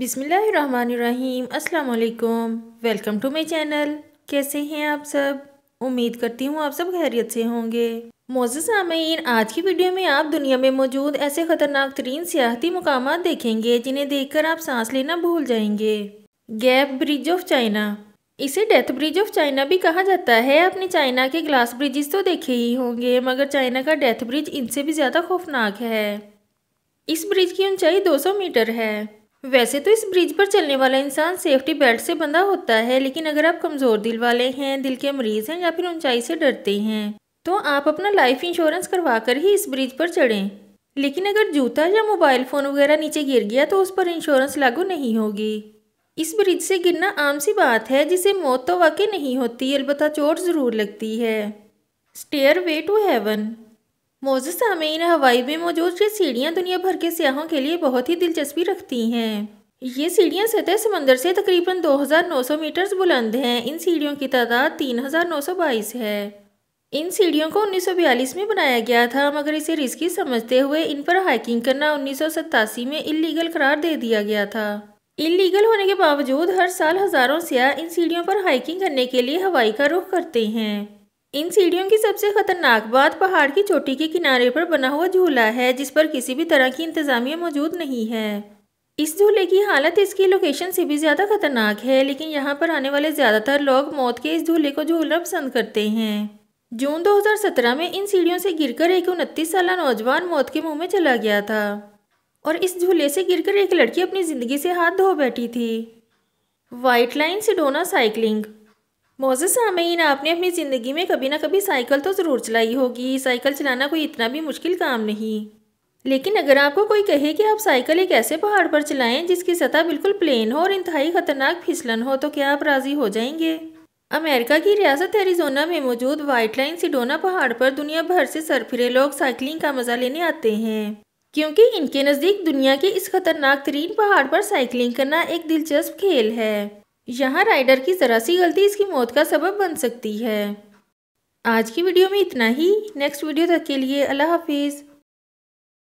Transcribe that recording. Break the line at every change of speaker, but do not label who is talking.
बिसमीम् अल्लाम welcome to my channel कैसे हैं आप सब उम्मीद करती हूँ आप सब खैरियत से होंगे मोज़ सामीन आज की वीडियो में आप दुनिया में मौजूद ऐसे ख़तरनाक तरीन सियाहती मकाम देखेंगे जिन्हें देखकर आप सांस लेना भूल जाएंगे गैप ब्रिज ऑफ चाइना इसे डेथ ब्रिज ऑफ चाइना भी कहा जाता है आपने चाइना के ग्लास ब्रिजेस तो देखे ही होंगे मगर चाइना का डेथ ब्रिज इनसे भी ज़्यादा खौफनाक है इस ब्रिज की ऊंचाई 200 मीटर है वैसे तो इस ब्रिज पर चलने वाला इंसान सेफ्टी बेल्ट से बंधा होता है लेकिन अगर आप कमज़ोर दिल वाले हैं दिल के मरीज़ हैं या फिर ऊंचाई से डरते हैं तो आप अपना लाइफ इंश्योरेंस करवा कर ही इस ब्रिज पर चढ़ें लेकिन अगर जूता या मोबाइल फ़ोन वगैरह नीचे गिर गया तो उस पर इंश्योरेंस लागू नहीं होगी इस ब्रिज से गिरना आम सी बात है जिसे मौत तो वाकई नहीं होती अलबत्त चोट ज़रूर लगती है स्टेयर वे टू हेवन मोजस सामीन हवाई में मौजूद ये सीढ़ियाँ दुनिया भर के सियाहों के लिए बहुत ही दिलचस्पी रखती हैं ये सीढ़ियाँ सतह समंदर से तकरीबन 2,900 मीटर बुलंद हैं इन सीढ़ियों की तादाद 3,922 है इन सीढ़ियों को 1942 में बनाया गया था मगर इसे रिस्की समझते हुए इन पर हाइकिंग करना उन्नीस में इलीगल करार दे दिया गया था इलीगल होने के बावजूद हर साल हज़ारों सियाह इन सीढ़ियों पर हाइकिंग करने के लिए हवाई का रुख करते हैं इन सीढ़ियों की सबसे खतरनाक बात पहाड़ की चोटी के किनारे पर बना हुआ झूला है जिस पर किसी भी तरह की इंतजामिया मौजूद नहीं है इस झूले की हालत इसकी लोकेशन से भी ज़्यादा खतरनाक है लेकिन यहाँ पर आने वाले ज़्यादातर लोग मौत के इस झूले को झूलना पसंद करते हैं जून 2017 में इन सीढ़ियों से गिरकर एक उनतीस साल नौजवान मौत के मुंह में चला गया था और इस झूले से गिरकर एक लड़की अपनी ज़िंदगी से हाथ धो बैठी थी वाइट लाइन सिडोना साइकिलिंग मौजूद सामीन आपने अपनी ज़िंदगी में कभी ना कभी साइकिल तो ज़रूर चलाई होगी साइकिल चलाना कोई इतना भी मुश्किल काम नहीं लेकिन अगर आपको कोई कहे कि आप साइकिल एक ऐसे पहाड़ पर चलाएं जिसकी सतह बिल्कुल प्लेन हो और इंतहाई ख़तरनाक फिसलन हो तो क्या आप राज़ी हो जाएंगे अमेरिका की रियासत एरिजोना में मौजूद वाइट लाइन सिडोना पहाड़ पर दुनिया भर से सरफिरे लोग साइकिलिंग का मज़ा लेने आते हैं क्योंकि इनके नज़दीक दुनिया के इस खतरनाक तरीन पहाड़ पर साइकिलिंग करना एक दिलचस्प खेल है यहाँ राइडर की जरा सी गलती इसकी मौत का सबब बन सकती है आज की वीडियो में इतना ही नेक्स्ट वीडियो तक के लिए अल्लाह हाफिज़